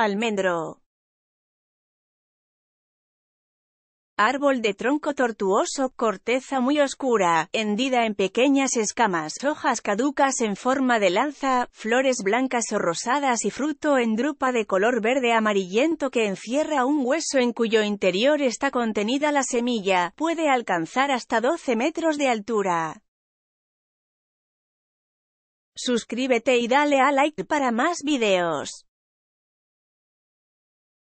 almendro. Árbol de tronco tortuoso, corteza muy oscura, hendida en pequeñas escamas, hojas caducas en forma de lanza, flores blancas o rosadas y fruto en drupa de color verde amarillento que encierra un hueso en cuyo interior está contenida la semilla, puede alcanzar hasta 12 metros de altura. Suscríbete y dale a like para más videos.